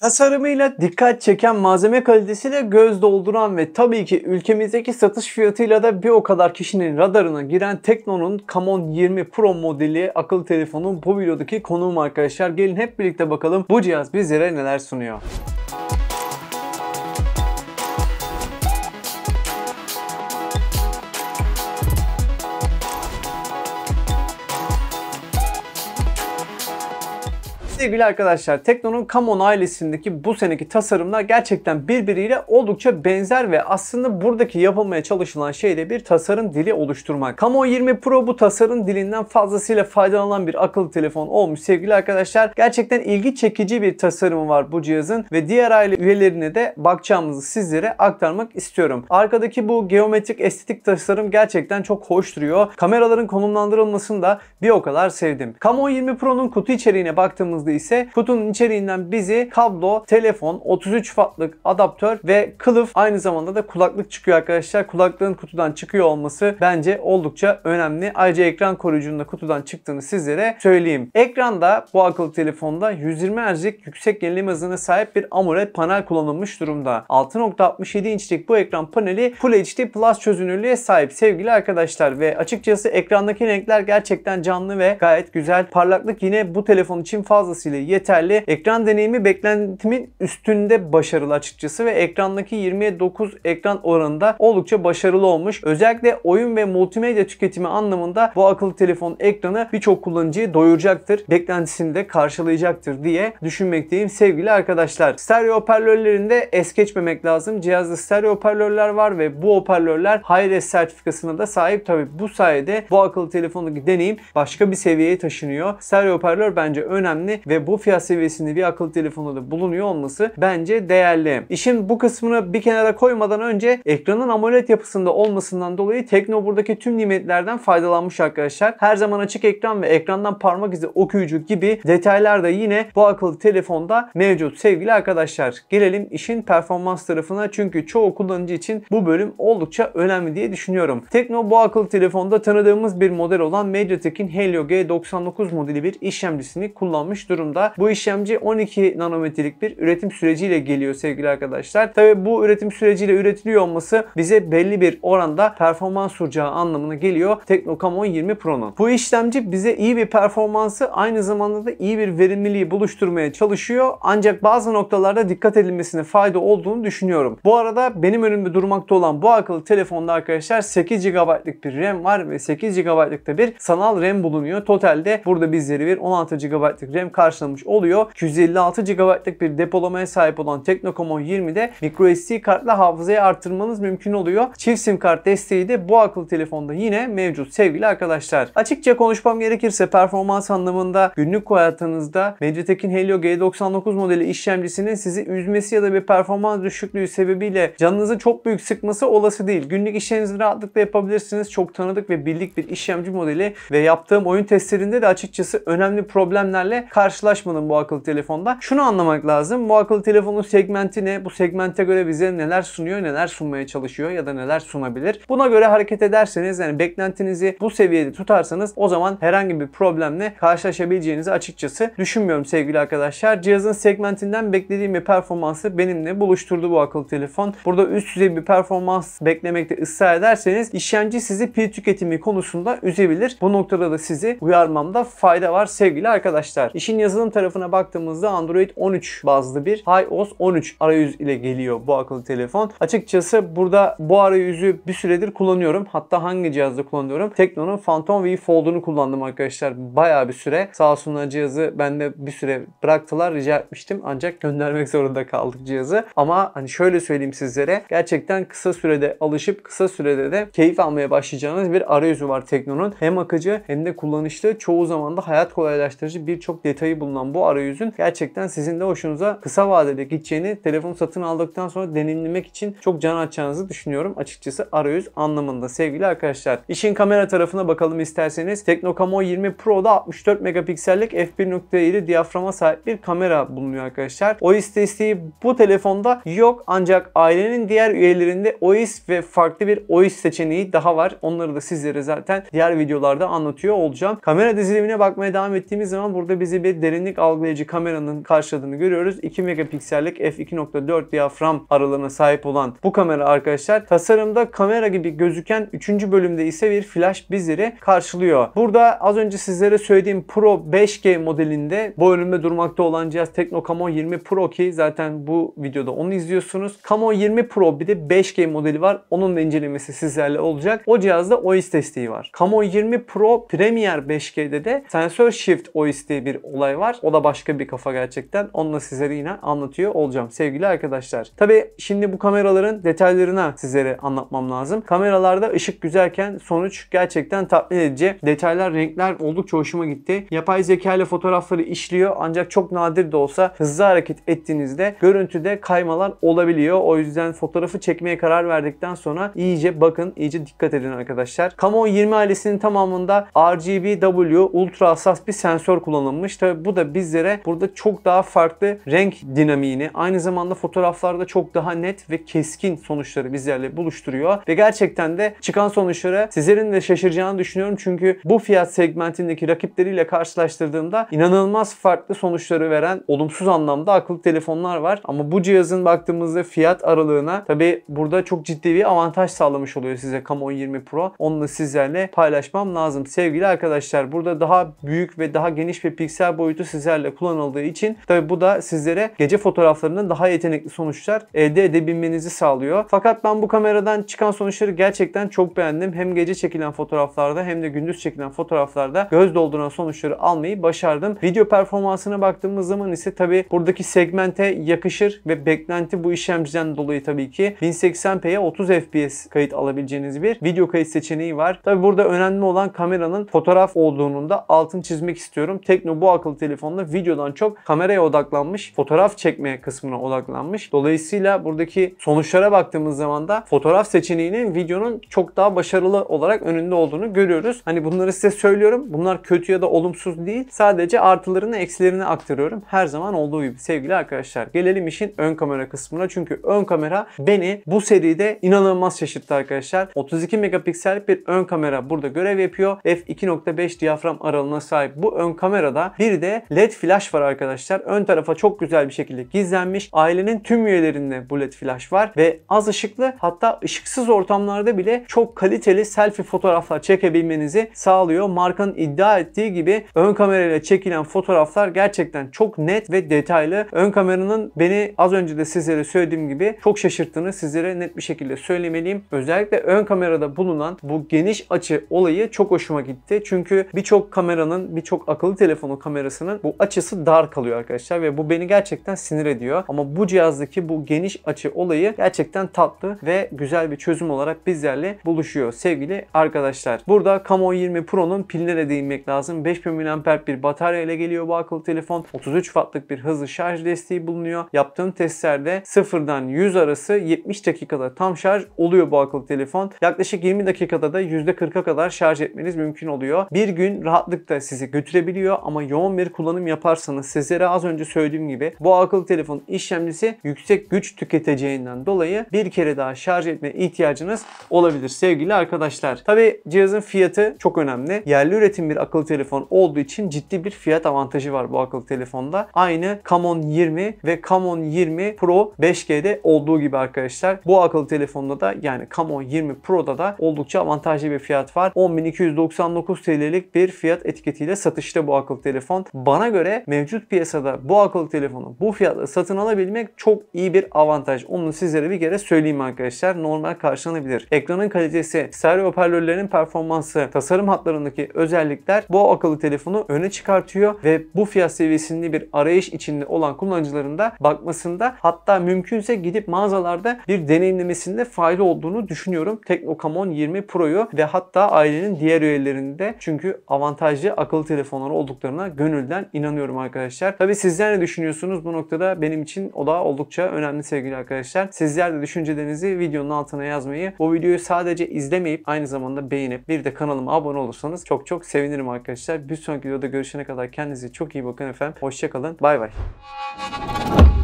Tasarımıyla dikkat çeken malzeme kalitesiyle göz dolduran ve tabii ki ülkemizdeki satış fiyatıyla da bir o kadar kişinin radarına giren Tekno'nun Camon 20 Pro modeli akıllı telefonun bu videodaki konuğum arkadaşlar. Gelin hep birlikte bakalım bu cihaz bizlere neler sunuyor. Sevgili arkadaşlar Tekno'nun Camon ailesindeki bu seneki tasarımlar gerçekten birbiriyle oldukça benzer ve aslında buradaki yapılmaya çalışılan şey de bir tasarım dili oluşturmak. Camon 20 Pro bu tasarım dilinden fazlasıyla faydalanan bir akıllı telefon olmuş sevgili arkadaşlar. Gerçekten ilgi çekici bir tasarım var bu cihazın ve diğer aile üyelerine de bakacağımızı sizlere aktarmak istiyorum. Arkadaki bu geometrik estetik tasarım gerçekten çok hoş duruyor. Kameraların konumlandırılmasını da bir o kadar sevdim. Camon 20 Pro'nun kutu içeriğine baktığımızda baktığımızda ise kutunun içeriğinden bizi kablo, telefon, 33 wattlık adaptör ve kılıf aynı zamanda da kulaklık çıkıyor arkadaşlar. Kulaklığın kutudan çıkıyor olması bence oldukça önemli. Ayrıca ekran koruyucunun da kutudan çıktığını sizlere söyleyeyim. Ekranda bu akıllı telefonda 120 Hz'lik yüksek yenileme hızına sahip bir AMOLED panel kullanılmış durumda. 6.67 inçlik bu ekran paneli Full HD Plus çözünürlüğe sahip sevgili arkadaşlar ve açıkçası ekrandaki renkler gerçekten canlı ve gayet güzel. Parlaklık yine bu telefon için fazlası dolayısıyla yeterli. Ekran deneyimi beklentimin üstünde başarılı açıkçası ve ekrandaki 20'ye 9 ekran oranında oldukça başarılı olmuş. Özellikle oyun ve multimedya tüketimi anlamında bu akıllı telefon ekranı birçok kullanıcıyı doyuracaktır. Beklentisini de karşılayacaktır diye düşünmekteyim sevgili arkadaşlar. Stereo hoparlörlerinde es geçmemek lazım. Cihazda stereo hoparlörler var ve bu hoparlörler Hi-Res sertifikasına da sahip. Tabi bu sayede bu akıllı telefondaki deneyim başka bir seviyeye taşınıyor. Stereo hoparlör bence önemli ve bu fiyat seviyesinde bir akıllı telefonda da bulunuyor olması bence değerli. İşin bu kısmını bir kenara koymadan önce ekranın AMOLED yapısında olmasından dolayı Tekno buradaki tüm nimetlerden faydalanmış arkadaşlar. Her zaman açık ekran ve ekrandan parmak izi okuyucu gibi detaylar da yine bu akıllı telefonda mevcut sevgili arkadaşlar. Gelelim işin performans tarafına çünkü çoğu kullanıcı için bu bölüm oldukça önemli diye düşünüyorum. Tekno bu akıllı telefonda tanıdığımız bir model olan MediaTek'in Helio G99 modeli bir işlemcisini kullanmış durumda durumda. Bu işlemci 12 nanometrelik bir üretim süreciyle geliyor sevgili arkadaşlar. Tabi bu üretim süreciyle üretiliyor olması bize belli bir oranda performans olacağı anlamına geliyor Teknocam 1020 Pro'nun. Bu işlemci bize iyi bir performansı aynı zamanda da iyi bir verimliliği buluşturmaya çalışıyor. Ancak bazı noktalarda dikkat edilmesine fayda olduğunu düşünüyorum. Bu arada benim önümde durmakta olan bu akıllı telefonda arkadaşlar 8 GB'lık bir RAM var ve 8 GB'lık da bir sanal RAM bulunuyor. Totalde burada bizleri bir 16 GB'lık RAM karşı karşılamış oluyor. 256 GB'lık bir depolamaya sahip olan Tecnocomon 20'de microSD kartla hafızayı artırmanız mümkün oluyor. Çift sim kart desteği de bu akıllı telefonda yine mevcut sevgili arkadaşlar. Açıkça konuşmam gerekirse performans anlamında günlük hayatınızda Mediatek'in Helio G99 modeli işlemcisinin sizi üzmesi ya da bir performans düşüklüğü sebebiyle canınızı çok büyük sıkması olası değil. Günlük işlerinizi rahatlıkla yapabilirsiniz. Çok tanıdık ve bildik bir işlemci modeli ve yaptığım oyun testlerinde de açıkçası önemli problemlerle karşı karşılaşmadım bu akıllı telefonda. Şunu anlamak lazım. Bu akıllı telefonun segmenti ne? Bu segmente göre bize neler sunuyor, neler sunmaya çalışıyor ya da neler sunabilir? Buna göre hareket ederseniz yani beklentinizi bu seviyede tutarsanız o zaman herhangi bir problemle karşılaşabileceğinizi açıkçası düşünmüyorum sevgili arkadaşlar. Cihazın segmentinden beklediğim bir performansı benimle buluşturdu bu akıllı telefon. Burada üst düzey bir performans beklemekte ısrar ederseniz işlemci sizi pil tüketimi konusunda üzebilir. Bu noktada da sizi uyarmamda fayda var sevgili arkadaşlar. İşin yazı Yazılım tarafına baktığımızda Android 13 bazlı bir iOS 13 arayüz ile geliyor bu akıllı telefon. Açıkçası burada bu arayüzü bir süredir kullanıyorum. Hatta hangi cihazda kullanıyorum? Tekno'nun Phantom V Fold'unu kullandım arkadaşlar. Bayağı bir süre. Sağ olsunlar cihazı bende bir süre bıraktılar. Rica etmiştim. Ancak göndermek zorunda kaldık cihazı. Ama hani şöyle söyleyeyim sizlere. Gerçekten kısa sürede alışıp kısa sürede de keyif almaya başlayacağınız bir arayüzü var Tekno'nun. Hem akıcı hem de kullanışlı. Çoğu zaman da hayat kolaylaştırıcı birçok detayı bulunan bu arayüzün gerçekten sizin de hoşunuza kısa vadede gideceğini telefon satın aldıktan sonra deneyimlemek için çok can açacağınızı düşünüyorum açıkçası arayüz anlamında sevgili arkadaşlar. İşin kamera tarafına bakalım isterseniz. Teknokamo 20 Pro'da 64 megapiksellik f1.7 diyaframa sahip bir kamera bulunuyor arkadaşlar. OIS desteği bu telefonda yok ancak ailenin diğer üyelerinde OIS ve farklı bir OIS seçeneği daha var. Onları da sizlere zaten diğer videolarda anlatıyor olacağım. Kamera dizilimine bakmaya devam ettiğimiz zaman burada bizi bir derinlik algılayıcı kameranın karşıladığını görüyoruz. 2 megapiksellik f2.4 diyafram aralığına sahip olan bu kamera arkadaşlar tasarımda kamera gibi gözüken 3. bölümde ise bir flash bizleri karşılıyor. Burada az önce sizlere söylediğim Pro 5G modelinde bu önümde durmakta olan cihaz Tekno Camo 20 Pro ki zaten bu videoda onu izliyorsunuz. Camo 20 Pro bir de 5G modeli var. Onun incelemesi sizlerle olacak. O cihazda OIS desteği var. Camo 20 Pro Premier 5G'de de Sensor shift OIS diye bir olay olay var. O da başka bir kafa gerçekten. Onu da sizlere yine anlatıyor olacağım sevgili arkadaşlar. Tabi şimdi bu kameraların detaylarına sizlere anlatmam lazım. Kameralarda ışık güzelken sonuç gerçekten tatmin edici. Detaylar, renkler oldukça hoşuma gitti. Yapay zeka ile fotoğrafları işliyor ancak çok nadir de olsa hızlı hareket ettiğinizde görüntüde kaymalar olabiliyor. O yüzden fotoğrafı çekmeye karar verdikten sonra iyice bakın, iyice dikkat edin arkadaşlar. Camon 20 ailesinin tamamında RGBW ultra hassas bir sensör kullanılmış. Tabi bu da bizlere burada çok daha farklı renk dinamiğini aynı zamanda fotoğraflarda çok daha net ve keskin sonuçları bizlerle buluşturuyor ve gerçekten de çıkan sonuçlara sizlerin de şaşıracağını düşünüyorum çünkü bu fiyat segmentindeki rakipleriyle karşılaştırdığımda inanılmaz farklı sonuçları veren olumsuz anlamda akıllı telefonlar var ama bu cihazın baktığımızda fiyat aralığına tabi burada çok ciddi bir avantaj sağlamış oluyor size Camon 20 Pro. Onu da sizlerle paylaşmam lazım. Sevgili arkadaşlar burada daha büyük ve daha geniş bir piksel boyutu boyutu sizlerle kullanıldığı için tabi bu da sizlere gece fotoğraflarından daha yetenekli sonuçlar elde edebilmenizi sağlıyor. Fakat ben bu kameradan çıkan sonuçları gerçekten çok beğendim. Hem gece çekilen fotoğraflarda hem de gündüz çekilen fotoğraflarda göz dolduran sonuçları almayı başardım. Video performansına baktığımız zaman ise tabi buradaki segmente yakışır ve beklenti bu işlemciden dolayı tabi ki 1080p'ye 30 fps kayıt alabileceğiniz bir video kayıt seçeneği var. Tabi burada önemli olan kameranın fotoğraf olduğunun da altın çizmek istiyorum. Tekno bu akıllı telefonda videodan çok kameraya odaklanmış, fotoğraf çekme kısmına odaklanmış. Dolayısıyla buradaki sonuçlara baktığımız zaman da fotoğraf seçeneğinin videonun çok daha başarılı olarak önünde olduğunu görüyoruz. Hani bunları size söylüyorum. Bunlar kötü ya da olumsuz değil. Sadece artılarını eksilerini aktarıyorum. Her zaman olduğu gibi sevgili arkadaşlar. Gelelim işin ön kamera kısmına. Çünkü ön kamera beni bu seride inanılmaz şaşırttı arkadaşlar. 32 megapiksellik bir ön kamera burada görev yapıyor. F2.5 diyafram aralığına sahip bu ön kamerada bir de led e flash var arkadaşlar. Ön tarafa çok güzel bir şekilde gizlenmiş. Ailenin tüm üyelerinde bu led flash var ve az ışıklı hatta ışıksız ortamlarda bile çok kaliteli selfie fotoğraflar çekebilmenizi sağlıyor. Markanın iddia ettiği gibi ön kamerayla çekilen fotoğraflar gerçekten çok net ve detaylı. Ön kameranın beni az önce de sizlere söylediğim gibi çok şaşırttığını sizlere net bir şekilde söylemeliyim. Özellikle ön kamerada bulunan bu geniş açı olayı çok hoşuma gitti. Çünkü birçok kameranın, birçok akıllı telefonu kamerası kamerasının bu açısı dar kalıyor arkadaşlar ve bu beni gerçekten sinir ediyor. Ama bu cihazdaki bu geniş açı olayı gerçekten tatlı ve güzel bir çözüm olarak bizlerle buluşuyor sevgili arkadaşlar. Burada Camo 20 Pro'nun piline de değinmek lazım. 5000 mAh bir batarya ile geliyor bu akıllı telefon. 33 wattlık bir hızlı şarj desteği bulunuyor. Yaptığım testlerde 0'dan 100 arası 70 dakikada tam şarj oluyor bu akıllı telefon. Yaklaşık 20 dakikada da %40'a kadar şarj etmeniz mümkün oluyor. Bir gün rahatlıkla sizi götürebiliyor ama yoğun bir kullanım yaparsanız sizlere az önce söylediğim gibi bu akıllı telefon işlemcisi yüksek güç tüketeceğinden dolayı bir kere daha şarj etme ihtiyacınız olabilir sevgili arkadaşlar. Tabi cihazın fiyatı çok önemli. Yerli üretim bir akıllı telefon olduğu için ciddi bir fiyat avantajı var bu akıllı telefonda. Aynı Camon 20 ve Camon 20 Pro 5G'de olduğu gibi arkadaşlar. Bu akıllı telefonda da yani Camon 20 Pro'da da oldukça avantajlı bir fiyat var. 10.299 TL'lik bir fiyat etiketiyle satışta bu akıllı telefon bana göre mevcut piyasada bu akıllı telefonu bu fiyatla satın alabilmek çok iyi bir avantaj. Onu sizlere bir kere söyleyeyim arkadaşlar. Normal karşılanabilir. Ekranın kalitesi, stereo hoparlörlerin performansı, tasarım hatlarındaki özellikler bu akıllı telefonu öne çıkartıyor ve bu fiyat seviyesinde bir arayış içinde olan kullanıcıların da bakmasında hatta mümkünse gidip mağazalarda bir deneyimlemesinde faydalı olduğunu düşünüyorum. Teknocam 10 20 Pro'yu ve hatta ailenin diğer üyelerini de çünkü avantajlı akıllı telefonları olduklarına gönül gönülden inanıyorum arkadaşlar. Tabi sizler ne düşünüyorsunuz bu noktada benim için o da oldukça önemli sevgili arkadaşlar. Sizler de düşüncelerinizi videonun altına yazmayı, bu videoyu sadece izlemeyip aynı zamanda beğenip bir de kanalıma abone olursanız çok çok sevinirim arkadaşlar. Bir sonraki videoda görüşene kadar kendinize çok iyi bakın efendim. Hoşçakalın. Bay bay.